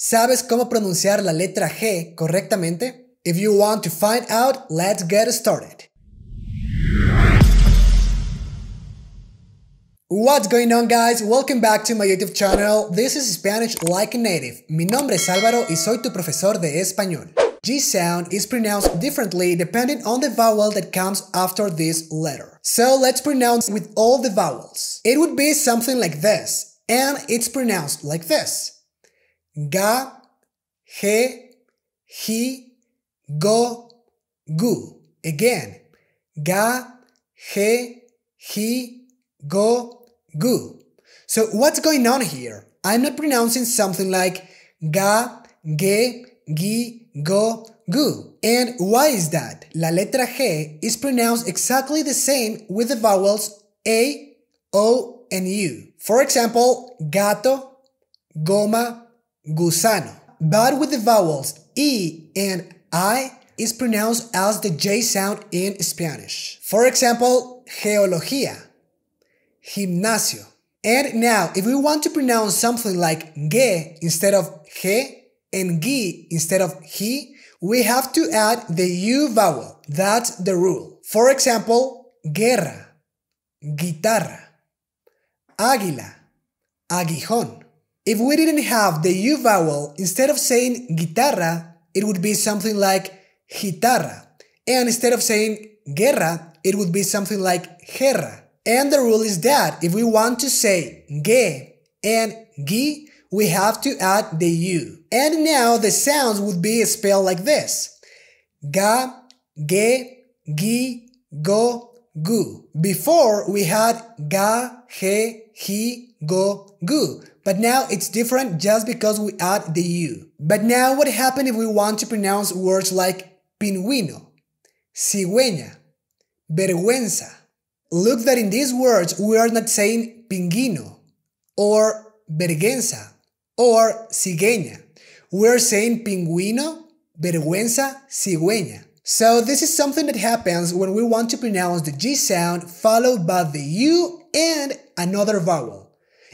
¿Sabes cómo pronunciar la letra G correctamente? If you want to find out, let's get started. What's going on guys? Welcome back to my YouTube channel. This is Spanish like a native. Mi nombre es Álvaro y soy tu profesor de español. G sound is pronounced differently depending on the vowel that comes after this letter. So let's pronounce with all the vowels. It would be something like this, and it's pronounced like this ga, he, he, go, gu. Again, ga, he, he, go, gu. So what's going on here? I'm not pronouncing something like ga, ge, gi, go, gu. And why is that? La letra G is pronounced exactly the same with the vowels A, O, and U. For example, gato, goma, gusano. But with the vowels E and I is pronounced as the J sound in Spanish. For example, geología, gimnasio. And now, if we want to pronounce something like ge instead of he and gi instead of he, we have to add the U vowel. That's the rule. For example, guerra, guitarra, águila, aguijón. If we didn't have the U vowel, instead of saying guitarra, it would be something like guitarra. And instead of saying guerra, it would be something like guerra. And the rule is that if we want to say ge and gi, we have to add the u. And now the sounds would be spelled like this. Ga, ge, gi, go, gu. Before we had ga, he, he, go, gu, but now it's different just because we add the U. But now what happens if we want to pronounce words like pingüino, cigüeña, vergüenza? Look that in these words we are not saying pinguino or vergüenza or cigüeña. We are saying pingüino, vergüenza, cigüeña. So this is something that happens when we want to pronounce the G sound followed by the U and another vowel.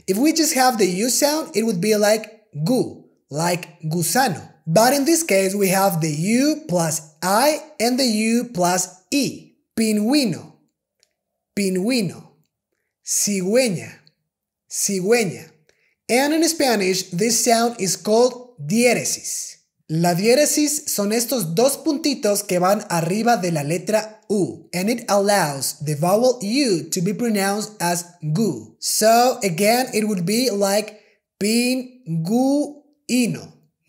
If we just have the U sound, it would be like gu, like gusano. But in this case, we have the U plus I and the U plus E. Pingüino, pingüino. Cigüeña, cigüeña. And in Spanish, this sound is called diéresis. La diéresis son estos dos puntitos que van arriba de la letra U, and it allows the vowel U to be pronounced as gu. So again, it would be like pinguino,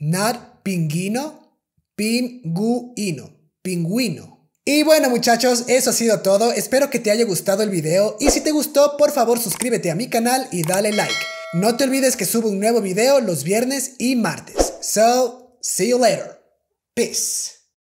not pinguino, pinguino, pingüino. Y bueno muchachos, eso ha sido todo, espero que te haya gustado el video y si te gustó, por favor suscríbete a mi canal y dale like. No te olvides que subo un nuevo video los viernes y martes. So, See you later. Peace.